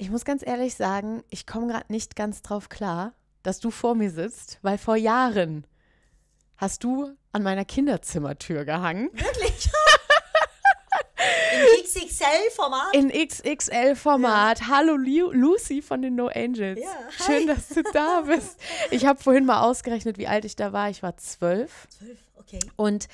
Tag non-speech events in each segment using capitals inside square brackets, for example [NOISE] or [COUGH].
Ich muss ganz ehrlich sagen, ich komme gerade nicht ganz drauf klar, dass du vor mir sitzt, weil vor Jahren hast du an meiner Kinderzimmertür gehangen. Wirklich? [LAUGHS] In XXL-Format? In XXL-Format. Ja. Hallo Lu Lucy von den No Angels. Ja, Schön, dass du da [LAUGHS] bist. Ich habe vorhin mal ausgerechnet, wie alt ich da war. Ich war zwölf. Zwölf, okay. Und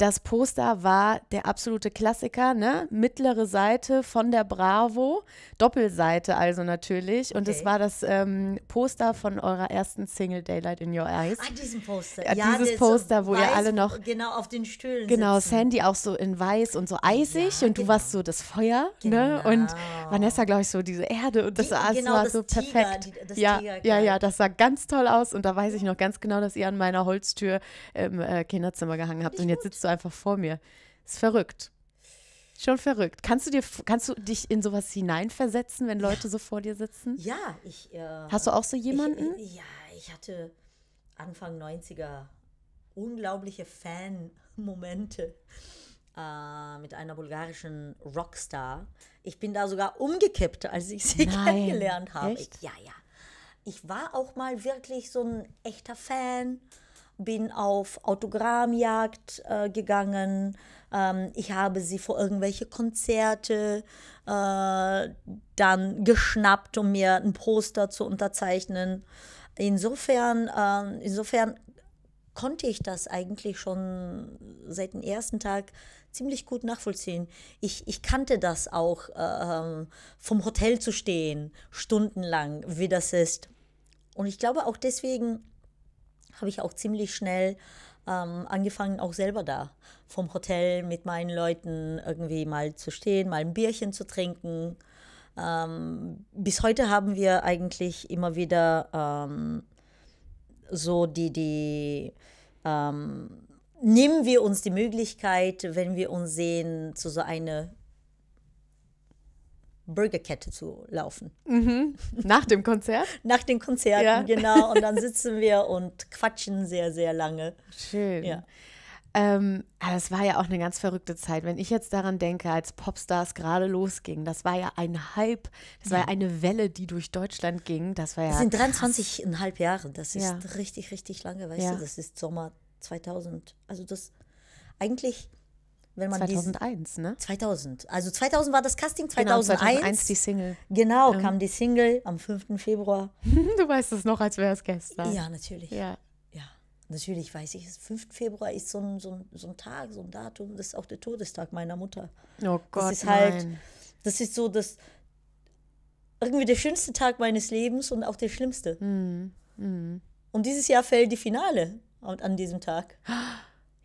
das Poster war der absolute Klassiker, ne? Mittlere Seite von der Bravo, Doppelseite also natürlich. Und es war das ähm, Poster von eurer ersten Single Daylight in Your Eyes. Ah, diesen Poster. Ja, ja dieses Poster, wo weiß, ihr alle noch. Genau, auf den Stühlen. Genau, sitzen. Sandy auch so in weiß und so eisig ja, und du genau. warst so das Feuer, ne? genau. ne? Und Vanessa, glaube ich, so diese Erde und das, Die, war, genau, war das so Tiger, perfekt. ja, Tiger, ja, ja, das sah ganz toll aus und da weiß ich noch ganz genau, dass ihr an meiner Holztür im äh, Kinderzimmer gehangen habt und jetzt sitzt du einfach vor mir. Ist verrückt. Schon verrückt. Kannst du dir, kannst du dich in sowas hineinversetzen, wenn Leute so vor dir sitzen? Ja, ich. Äh, Hast du auch so jemanden? Ich, äh, ja, ich hatte Anfang 90er unglaubliche Fan-Momente äh, mit einer bulgarischen Rockstar. Ich bin da sogar umgekippt, als ich sie [LAUGHS] Nein. kennengelernt habe. Ich, ja, ja. Ich war auch mal wirklich so ein echter Fan bin auf Autogrammjagd äh, gegangen, ähm, ich habe sie vor irgendwelche Konzerte äh, dann geschnappt, um mir ein Poster zu unterzeichnen. Insofern, äh, insofern konnte ich das eigentlich schon seit dem ersten Tag ziemlich gut nachvollziehen. Ich, ich kannte das auch, äh, ähm, vom Hotel zu stehen, stundenlang, wie das ist. Und ich glaube auch deswegen habe ich auch ziemlich schnell ähm, angefangen, auch selber da vom Hotel mit meinen Leuten irgendwie mal zu stehen, mal ein Bierchen zu trinken. Ähm, bis heute haben wir eigentlich immer wieder ähm, so die, die ähm, nehmen wir uns die Möglichkeit, wenn wir uns sehen, zu so einer Burgerkette zu laufen. Mhm. Nach dem Konzert? [LAUGHS] Nach dem Konzert, ja. genau. Und dann [LAUGHS] sitzen wir und quatschen sehr, sehr lange. Schön. Ja. Ähm, das war ja auch eine ganz verrückte Zeit. Wenn ich jetzt daran denke, als Popstars gerade losging, das war ja ein Hype, das war ja eine Welle, die durch Deutschland ging. Das war ja. Das sind 23,5 Jahre. Das ist ja. richtig, richtig lange, weißt ja. du? Das ist Sommer 2000. Also das eigentlich wenn man 2001, diesen, ne? 2000. Also 2000 war das Casting, 2001. Genau, 2001 die Single. Genau, ähm. kam die Single am 5. Februar. [LAUGHS] du weißt es noch, als wäre es gestern. Ja, natürlich. Ja. ja. Natürlich weiß ich, es. 5. Februar ist so ein, so, ein, so ein Tag, so ein Datum, das ist auch der Todestag meiner Mutter. Oh Gott, Das ist halt, nein. das ist so das, irgendwie der schönste Tag meines Lebens und auch der schlimmste. Mm, mm. Und dieses Jahr fällt die Finale an diesem Tag. [GASPS]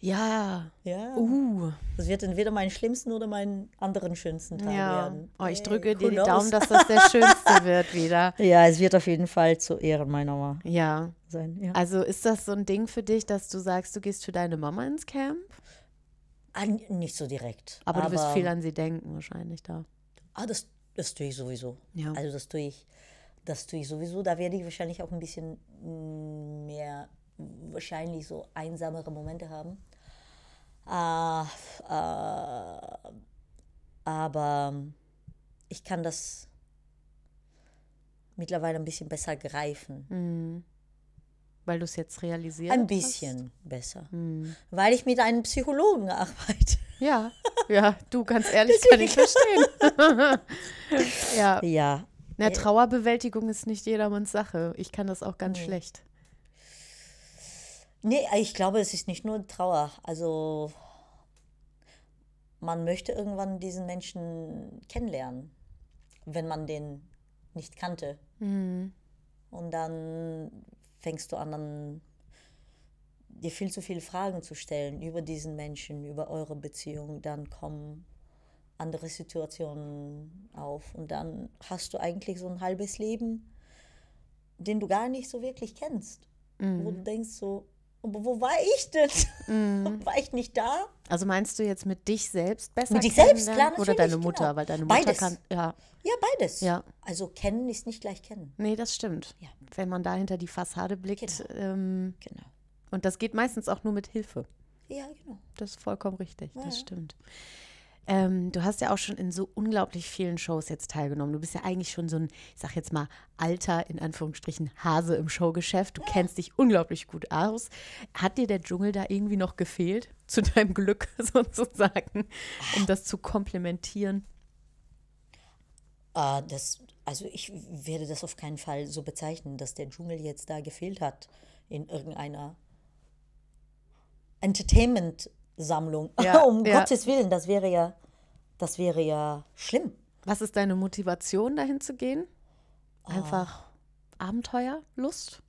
Ja. Ja. Uh. Das wird entweder mein schlimmsten oder meinen anderen schönsten Tag ja. werden. Oh, ich äh, drücke hey, dir die Daumen, dass das der [LAUGHS] schönste wird wieder. Ja, es wird auf jeden Fall zu Ehren meiner Mama ja. sein. Ja. Also ist das so ein Ding für dich, dass du sagst, du gehst für deine Mama ins Camp? An, ah, nicht so direkt. Aber, aber, du wirst viel an sie denken wahrscheinlich da. Ah, das, das tue ich sowieso. Ja. Also das tue ich, das tue ich sowieso. Da werde ich wahrscheinlich auch ein bisschen mm, mehr wahrscheinlich so einsamere Momente haben. Äh, äh, aber ich kann das mittlerweile ein bisschen besser greifen. Mhm. Weil du es jetzt realisierst. Ein bisschen hast? besser. Mhm. Weil ich mit einem Psychologen arbeite. Ja, ja, du ganz ehrlich, kann ich verstehen. [LAUGHS] ja. ja. Na, äh, Trauerbewältigung ist nicht jedermanns Sache. Ich kann das auch ganz nee. schlecht. Nee, ich glaube, es ist nicht nur Trauer. Also man möchte irgendwann diesen Menschen kennenlernen, wenn man den nicht kannte. Mhm. Und dann fängst du an, an, dir viel zu viele Fragen zu stellen über diesen Menschen, über eure Beziehung. Dann kommen andere Situationen auf und dann hast du eigentlich so ein halbes Leben, den du gar nicht so wirklich kennst. Mhm. Wo du denkst so, wo war ich denn? Mhm. [LAUGHS] War ich nicht da? Also meinst du jetzt mit dich selbst besser? Mit dich selbst, klar, Oder deine Mutter, genau. weil deine Mutter beides. kann. Ja. ja, beides. Ja. Also kennen ist nicht gleich kennen. Nee, das stimmt. Ja. Wenn man da hinter die Fassade blickt. Genau. Ähm, genau. Und das geht meistens auch nur mit Hilfe. Ja, genau. Das ist vollkommen richtig, ja, das stimmt. Ähm, du hast ja auch schon in so unglaublich vielen Shows jetzt teilgenommen. Du bist ja eigentlich schon so ein, ich sag jetzt mal, alter, in Anführungsstrichen, Hase im Showgeschäft. Du kennst dich unglaublich gut aus. Hat dir der Dschungel da irgendwie noch gefehlt? [LAUGHS] Zu deinem Glück [LAUGHS] sozusagen, um das zu komplementieren? Uh, das, also ich werde das auf keinen Fall so bezeichnen, dass der Dschungel jetzt da gefehlt hat in irgendeiner Entertainment- show Sammlung. Ja, [LAUGHS] um ja. Gottes Willen, das wäre ja, das wäre ja schlimm. Was ist deine Motivation, dahin zu gehen? Ah. Einfach oh. Abenteuerlust?